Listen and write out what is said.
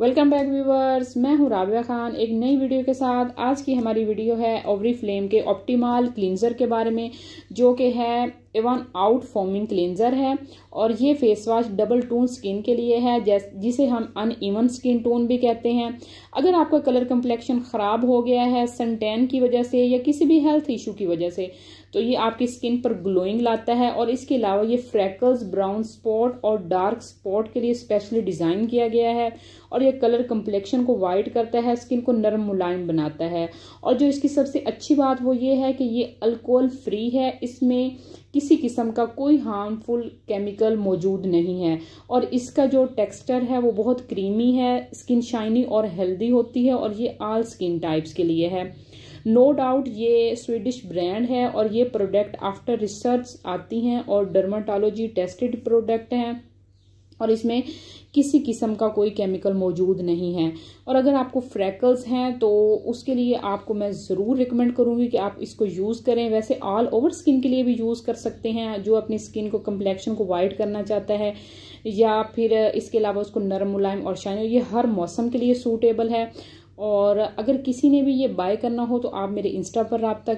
welcome back viewers मैं हूं राबिया खान एक नई वीडियो के साथ आज की हमारी वीडियो है ओवरी फ्लेम के ऑप्टिमाल क्लींजर के बारे में जो कि है एवं आउट फॉर्मिंग क्लेंजर है और ये face wash double tone skin के लिए है जिसे हम अन ईवन स्किन टोन भी कहते हैं अगर आपका कलर कम्प्लेक्शन ख़राब हो गया है सनटैन की वजह से या किसी भी हेल्थ इशू की वजह से तो ये आपकी स्किन पर ग्लोइंग लाता है और इसके अलावा ये फ्रैकल्स ब्राउन स्पॉट और डार्क स्पॉट के लिए स्पेशली डिज़ाइन किया गया है और ये कलर कम्प्लेक्शन को वाइट करता है स्किन को नरम मुलायम बनाता है और जो इसकी सबसे अच्छी बात वो ये है कि ये अल्कोहल फ्री है इसमें किसी किस्म का कोई हार्मफुल केमिकल मौजूद नहीं है और इसका जो टेक्सचर है वो बहुत क्रीमी है स्किन शाइनी और हेल्दी होती है और ये आल स्किन टाइप्स के लिए है नो no डाउट ये स्वीडिश ब्रांड है और ये प्रोडक्ट आफ्टर रिसर्च आती हैं और डर्माटोलॉजी टेस्टेड प्रोडक्ट हैं और इसमें किसी किस्म का कोई केमिकल मौजूद नहीं है और अगर आपको फ्रैकल्स हैं तो उसके लिए आपको मैं ज़रूर रिकमेंड करूंगी कि आप इसको यूज़ करें वैसे ऑल ओवर स्किन के लिए भी यूज़ कर सकते हैं जो अपनी स्किन को कम्प्लेक्शन को वाइट करना चाहता है या फिर इसके अलावा उसको नरम मुलायम और शाइन ये हर मौसम के लिए सूटेबल है और अगर किसी ने भी ये बाय करना हो तो आप मेरे इंस्टा पर रबता